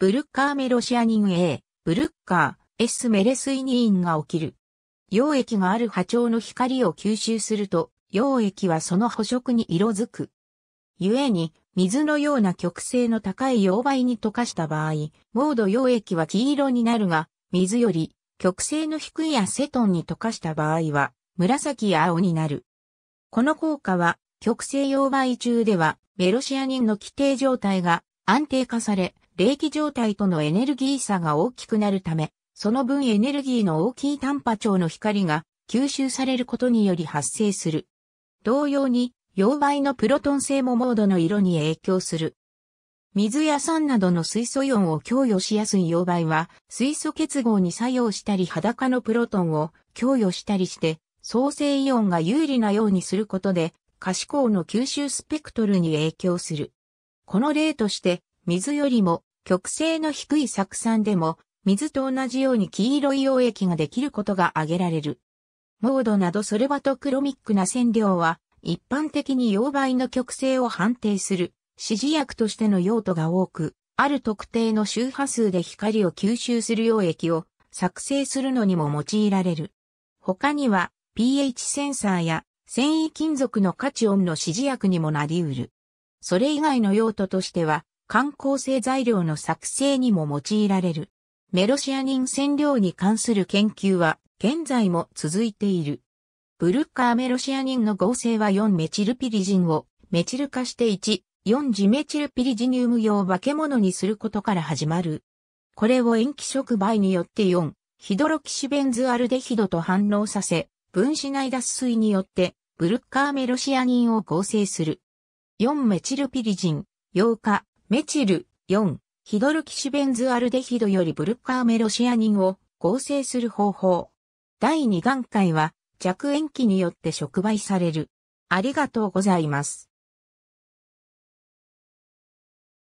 ブルッカーメロシアニン A、ブルッカー、エスメレスイニーンが起きる。溶液がある波長の光を吸収すると、溶液はその補色に色づく。故に、水のような極性の高い溶媒に溶かした場合、モード溶液は黄色になるが、水より極性の低いアセトンに溶かした場合は、紫や青になる。この効果は、極性溶媒中では、メロシアニンの規定状態が安定化され、冷気状態とのエネルギー差が大きくなるため、その分エネルギーの大きい短波長の光が吸収されることにより発生する。同様に、溶媒のプロトン性もモードの色に影響する。水や酸などの水素イオンを供与しやすい溶媒は、水素結合に作用したり裸のプロトンを供与したりして、創生イオンが有利なようにすることで、可視光の吸収スペクトルに影響する。この例として、水よりも極性の低い酢酸でも、水と同じように黄色い溶液ができることが挙げられる。モードなどそれはトクロミックな染料は、一般的に溶媒の極性を判定する、指示薬としての用途が多く、ある特定の周波数で光を吸収する溶液を作成するのにも用いられる。他には pH センサーや繊維金属の価値音の指示薬にもなり得る。それ以外の用途としては観光性材料の作成にも用いられる。メロシアニン染料に関する研究は現在も続いている。ブルッカーメロシアニンの合成は4メチルピリジンをメチル化して1、4ジメチルピリジニウム用化け物にすることから始まる。これを塩基触媒によって4、ヒドロキシベンズアルデヒドと反応させ、分子内脱水によってブルッカーメロシアニンを合成する。4メチルピリジン、溶化、メチル4、ヒドルキシベンズアルデヒドよりブルッカーメロシアニンを合成する方法。第2段階は、弱塩基によって触媒される。ありがとうございます。